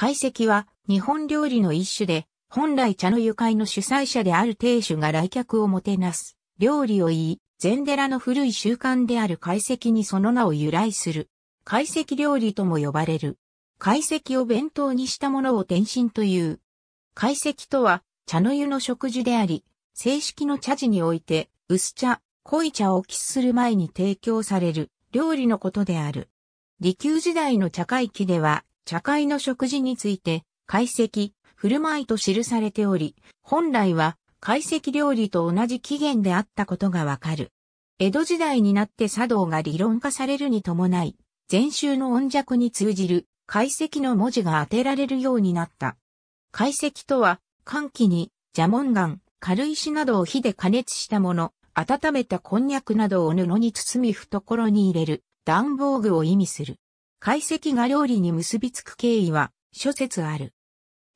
懐石は日本料理の一種で、本来茶の湯会の主催者である亭主が来客をもてなす。料理を言い、禅寺の古い習慣である懐石にその名を由来する。懐石料理とも呼ばれる。懐石を弁当にしたものを転身という。懐石とは、茶の湯の食事であり、正式の茶事において、薄茶、濃い茶を喫する前に提供される料理のことである。利休時代の茶会期では、茶会の食事について、懐石、振る舞いと記されており、本来は懐石料理と同じ起源であったことがわかる。江戸時代になって茶道が理論化されるに伴い、禅宗の音弱に通じる懐石の文字が当てられるようになった。懐石とは、寒気に蛇紋岩、軽石などを火で加熱したもの、温めたこんにゃくなどを布に包み懐に入れる、暖房具を意味する。解析が料理に結びつく経緯は諸説ある。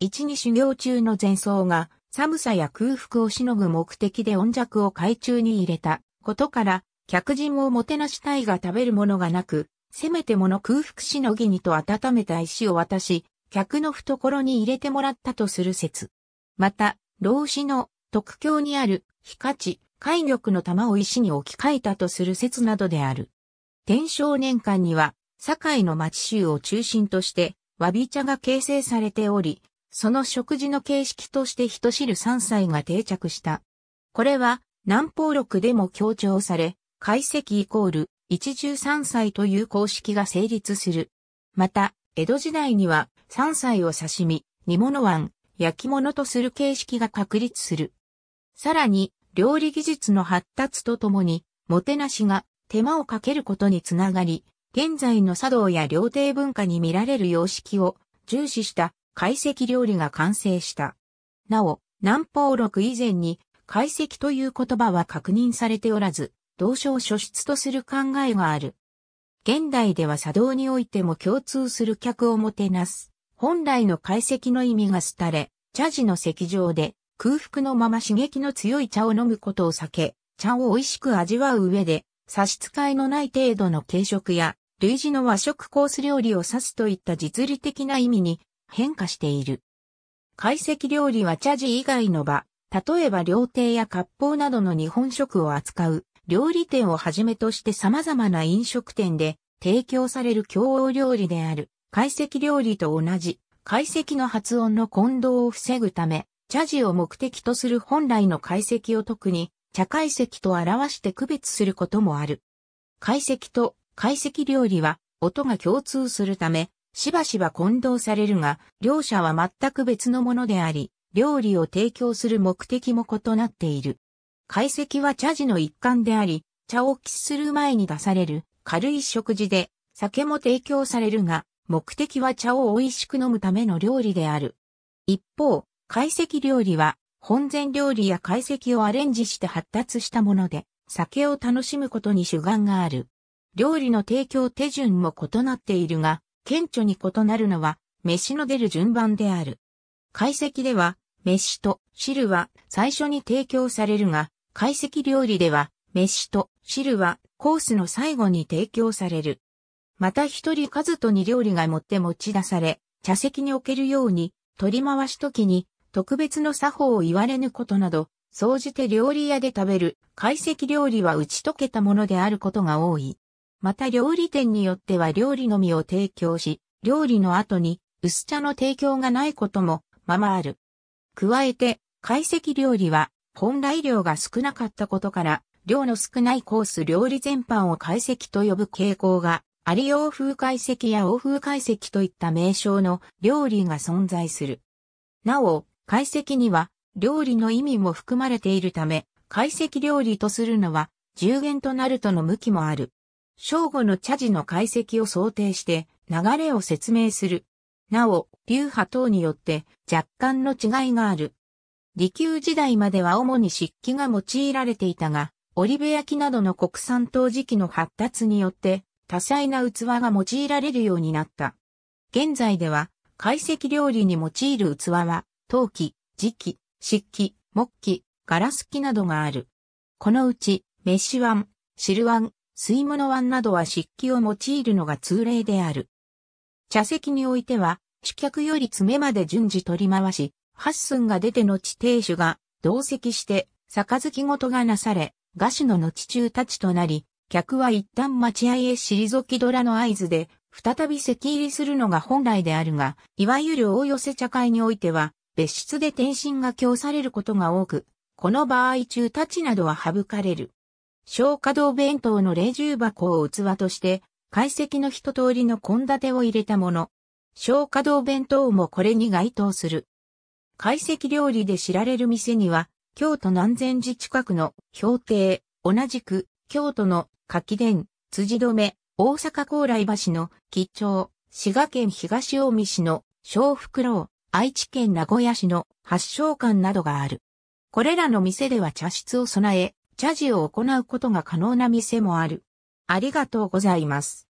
一に修行中の前奏が寒さや空腹をしのぐ目的で温弱を海中に入れたことから、客人をもてなしたいが食べるものがなく、せめてもの空腹しのぎにと温めた石を渡し、客の懐に入れてもらったとする説。また、老子の特教にある、非価値、海玉の玉を石に置き換えたとする説などである。天正年間には、堺の町州を中心として、わび茶が形成されており、その食事の形式として人知る山菜が定着した。これは、南方録でも強調され、解析イコール、一汁三菜という公式が成立する。また、江戸時代には、山菜を刺身、煮物碗、焼き物とする形式が確立する。さらに、料理技術の発達とともに、もてなしが手間をかけることにつながり、現在の茶道や料亭文化に見られる様式を重視した懐石料理が完成した。なお、南方録以前に懐石という言葉は確認されておらず、同書を書出とする考えがある。現代では茶道においても共通する客をもてなす。本来の懐石の意味が廃れ、茶事の席上で空腹のまま刺激の強い茶を飲むことを避け、茶を美味しく味わう上で、差し支えのない程度の軽食や類似の和食コース料理を指すといった実利的な意味に変化している。懐石料理は茶事以外の場、例えば料亭や割烹などの日本食を扱う料理店をはじめとして様々な飲食店で提供される共応料理である懐石料理と同じ懐石の発音の混同を防ぐため、茶事を目的とする本来の懐石を特に茶懐石と表して区別することもある。懐石と解析料理は音が共通するため、しばしば混同されるが、両者は全く別のものであり、料理を提供する目的も異なっている。解析は茶事の一環であり、茶を喫する前に出される軽い食事で酒も提供されるが、目的は茶を美味しく飲むための料理である。一方、解析料理は本膳料理や解析をアレンジして発達したもので、酒を楽しむことに主眼がある。料理の提供手順も異なっているが、顕著に異なるのは、飯の出る順番である。解析では、飯と汁は最初に提供されるが、解析料理では、飯と汁はコースの最後に提供される。また一人数と二料理が持って持ち出され、茶席におけるように、取り回し時に特別の作法を言われぬことなど、総じて料理屋で食べる解析料理は打ち解けたものであることが多い。また料理店によっては料理のみを提供し、料理の後に薄茶の提供がないこともままある。加えて、懐石料理は本来量が少なかったことから、量の少ないコース料理全般を懐石と呼ぶ傾向が、あり洋風懐石や欧風懐石といった名称の料理が存在する。なお、懐石には料理の意味も含まれているため、懐石料理とするのは従言となるとの向きもある。正午の茶事の解析を想定して流れを説明する。なお、流派等によって若干の違いがある。利休時代までは主に漆器が用いられていたが、オリベ焼きなどの国産陶磁器の発達によって多彩な器が用いられるようになった。現在では、解析料理に用いる器は、陶器、磁器、漆器、木器、ガラス器などがある。このうち、飯碗、汁碗、水物椀などは漆器を用いるのが通例である。茶席においては、主客より爪まで順次取り回し、八寸が出て後亭主が同席して、杯ごとがなされ、菓子の後中たちとなり、客は一旦待合へ退きドラの合図で、再び席入りするのが本来であるが、いわゆる大寄せ茶会においては、別室で転身が供されることが多く、この場合中たちなどは省かれる。小華道弁当の冷重箱を器として、解析の一通りの献立を入れたもの。小華道弁当もこれに該当する。解析料理で知られる店には、京都南禅寺近くの氷亭、同じく京都の柿殿、辻留、大阪高麗橋の吉兆、滋賀県東近江市の小福楼、愛知県名古屋市の八祥館などがある。これらの店では茶室を備え、茶事を行うことが可能な店もある。ありがとうございます。